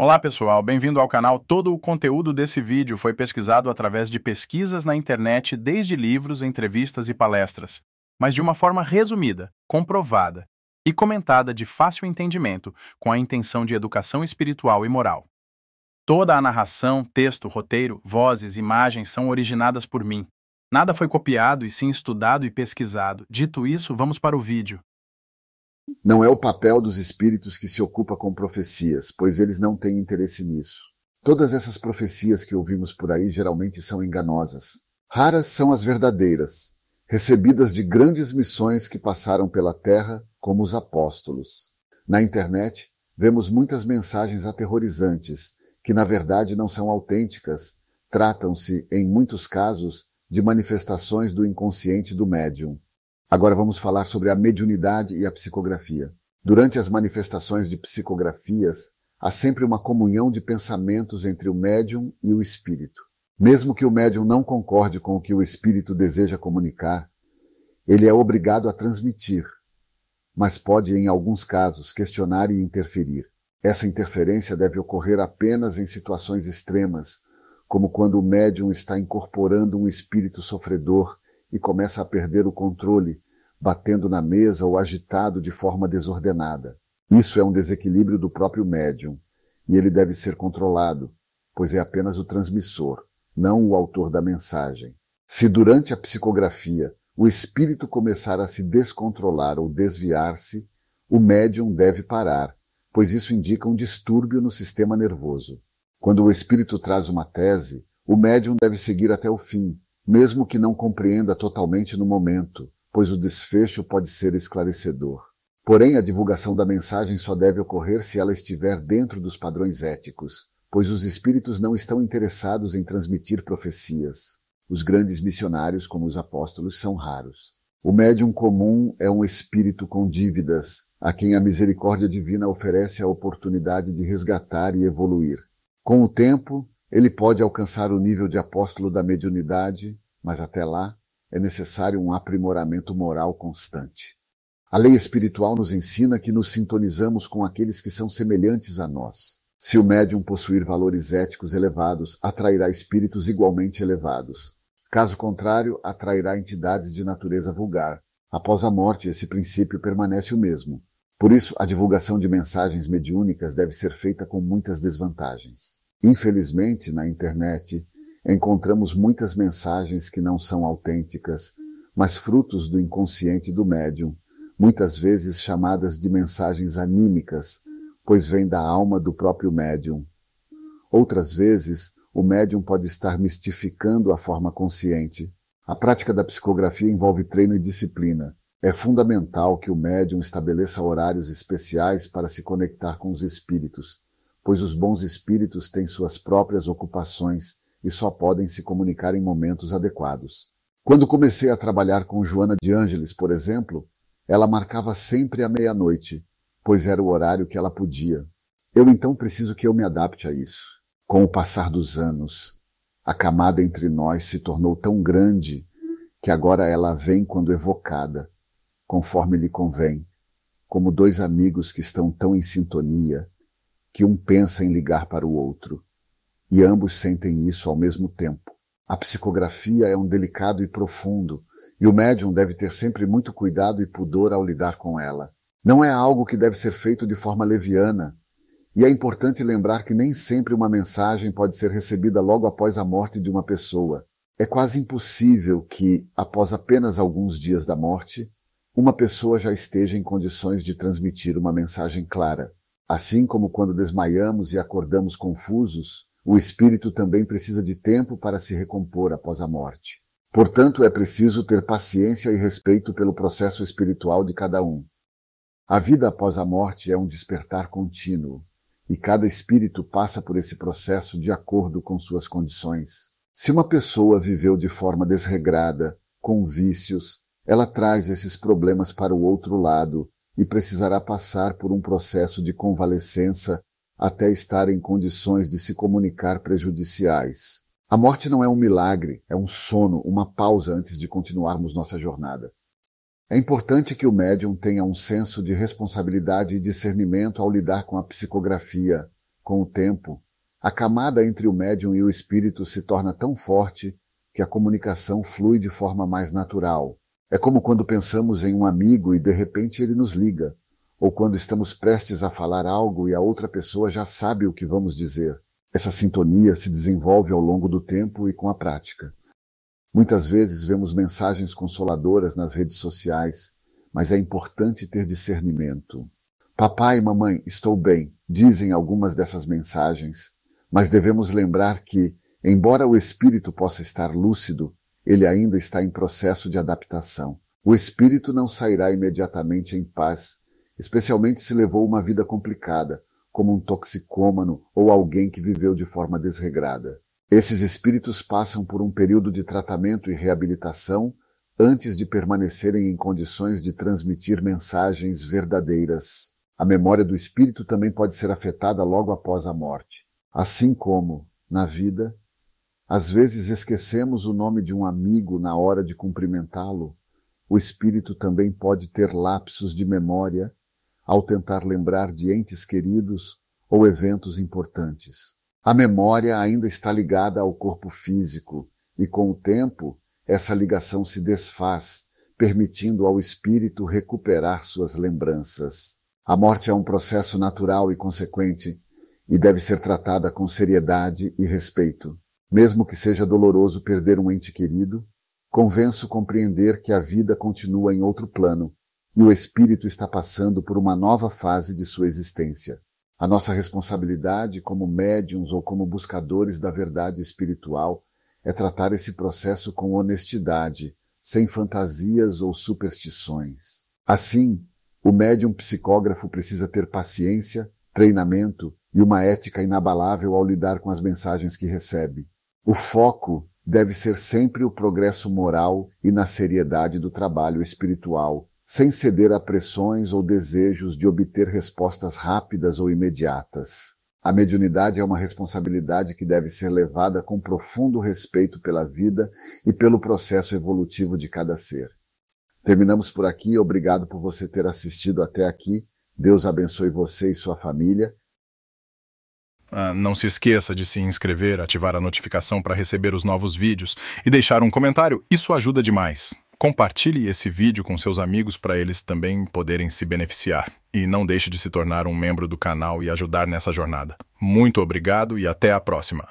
Olá pessoal, bem-vindo ao canal. Todo o conteúdo desse vídeo foi pesquisado através de pesquisas na internet, desde livros, entrevistas e palestras, mas de uma forma resumida, comprovada e comentada de fácil entendimento, com a intenção de educação espiritual e moral. Toda a narração, texto, roteiro, vozes, imagens são originadas por mim. Nada foi copiado e sim estudado e pesquisado. Dito isso, vamos para o vídeo. Não é o papel dos espíritos que se ocupa com profecias, pois eles não têm interesse nisso. Todas essas profecias que ouvimos por aí geralmente são enganosas. Raras são as verdadeiras, recebidas de grandes missões que passaram pela terra, como os apóstolos. Na internet, vemos muitas mensagens aterrorizantes, que na verdade não são autênticas, tratam-se, em muitos casos, de manifestações do inconsciente do médium. Agora vamos falar sobre a mediunidade e a psicografia. Durante as manifestações de psicografias, há sempre uma comunhão de pensamentos entre o médium e o espírito. Mesmo que o médium não concorde com o que o espírito deseja comunicar, ele é obrigado a transmitir, mas pode, em alguns casos, questionar e interferir. Essa interferência deve ocorrer apenas em situações extremas, como quando o médium está incorporando um espírito sofredor e começa a perder o controle, batendo na mesa ou agitado de forma desordenada. Isso é um desequilíbrio do próprio médium, e ele deve ser controlado, pois é apenas o transmissor, não o autor da mensagem. Se durante a psicografia o espírito começar a se descontrolar ou desviar-se, o médium deve parar, pois isso indica um distúrbio no sistema nervoso. Quando o espírito traz uma tese, o médium deve seguir até o fim, mesmo que não compreenda totalmente no momento, pois o desfecho pode ser esclarecedor. Porém, a divulgação da mensagem só deve ocorrer se ela estiver dentro dos padrões éticos, pois os espíritos não estão interessados em transmitir profecias. Os grandes missionários, como os apóstolos, são raros. O médium comum é um espírito com dívidas, a quem a misericórdia divina oferece a oportunidade de resgatar e evoluir. Com o tempo, ele pode alcançar o nível de apóstolo da mediunidade, mas até lá é necessário um aprimoramento moral constante. A lei espiritual nos ensina que nos sintonizamos com aqueles que são semelhantes a nós. Se o médium possuir valores éticos elevados, atrairá espíritos igualmente elevados. Caso contrário, atrairá entidades de natureza vulgar. Após a morte, esse princípio permanece o mesmo. Por isso, a divulgação de mensagens mediúnicas deve ser feita com muitas desvantagens. Infelizmente, na internet, encontramos muitas mensagens que não são autênticas, mas frutos do inconsciente do médium, muitas vezes chamadas de mensagens anímicas, pois vêm da alma do próprio médium. Outras vezes, o médium pode estar mistificando a forma consciente. A prática da psicografia envolve treino e disciplina. É fundamental que o médium estabeleça horários especiais para se conectar com os espíritos, pois os bons espíritos têm suas próprias ocupações e só podem se comunicar em momentos adequados. Quando comecei a trabalhar com Joana de Ângeles, por exemplo, ela marcava sempre a meia-noite, pois era o horário que ela podia. Eu então preciso que eu me adapte a isso. Com o passar dos anos, a camada entre nós se tornou tão grande que agora ela vem quando evocada, conforme lhe convém, como dois amigos que estão tão em sintonia que um pensa em ligar para o outro, e ambos sentem isso ao mesmo tempo. A psicografia é um delicado e profundo, e o médium deve ter sempre muito cuidado e pudor ao lidar com ela. Não é algo que deve ser feito de forma leviana, e é importante lembrar que nem sempre uma mensagem pode ser recebida logo após a morte de uma pessoa. É quase impossível que, após apenas alguns dias da morte, uma pessoa já esteja em condições de transmitir uma mensagem clara. Assim como quando desmaiamos e acordamos confusos, o espírito também precisa de tempo para se recompor após a morte. Portanto, é preciso ter paciência e respeito pelo processo espiritual de cada um. A vida após a morte é um despertar contínuo, e cada espírito passa por esse processo de acordo com suas condições. Se uma pessoa viveu de forma desregrada, com vícios, ela traz esses problemas para o outro lado e precisará passar por um processo de convalescença até estar em condições de se comunicar prejudiciais. A morte não é um milagre, é um sono, uma pausa antes de continuarmos nossa jornada. É importante que o médium tenha um senso de responsabilidade e discernimento ao lidar com a psicografia. Com o tempo, a camada entre o médium e o espírito se torna tão forte que a comunicação flui de forma mais natural. É como quando pensamos em um amigo e de repente ele nos liga, ou quando estamos prestes a falar algo e a outra pessoa já sabe o que vamos dizer. Essa sintonia se desenvolve ao longo do tempo e com a prática. Muitas vezes vemos mensagens consoladoras nas redes sociais, mas é importante ter discernimento. Papai e mamãe, estou bem, dizem algumas dessas mensagens, mas devemos lembrar que, embora o espírito possa estar lúcido, ele ainda está em processo de adaptação. O espírito não sairá imediatamente em paz, especialmente se levou uma vida complicada, como um toxicômano ou alguém que viveu de forma desregrada. Esses espíritos passam por um período de tratamento e reabilitação antes de permanecerem em condições de transmitir mensagens verdadeiras. A memória do espírito também pode ser afetada logo após a morte. Assim como, na vida, às vezes esquecemos o nome de um amigo na hora de cumprimentá-lo. O espírito também pode ter lapsos de memória ao tentar lembrar de entes queridos ou eventos importantes. A memória ainda está ligada ao corpo físico e, com o tempo, essa ligação se desfaz, permitindo ao espírito recuperar suas lembranças. A morte é um processo natural e consequente e deve ser tratada com seriedade e respeito. Mesmo que seja doloroso perder um ente querido, convenço compreender que a vida continua em outro plano e o espírito está passando por uma nova fase de sua existência. A nossa responsabilidade como médiums ou como buscadores da verdade espiritual é tratar esse processo com honestidade, sem fantasias ou superstições. Assim, o médium psicógrafo precisa ter paciência, treinamento e uma ética inabalável ao lidar com as mensagens que recebe. O foco deve ser sempre o progresso moral e na seriedade do trabalho espiritual, sem ceder a pressões ou desejos de obter respostas rápidas ou imediatas. A mediunidade é uma responsabilidade que deve ser levada com profundo respeito pela vida e pelo processo evolutivo de cada ser. Terminamos por aqui. Obrigado por você ter assistido até aqui. Deus abençoe você e sua família ah, não se esqueça de se inscrever, ativar a notificação para receber os novos vídeos e deixar um comentário, isso ajuda demais. Compartilhe esse vídeo com seus amigos para eles também poderem se beneficiar. E não deixe de se tornar um membro do canal e ajudar nessa jornada. Muito obrigado e até a próxima!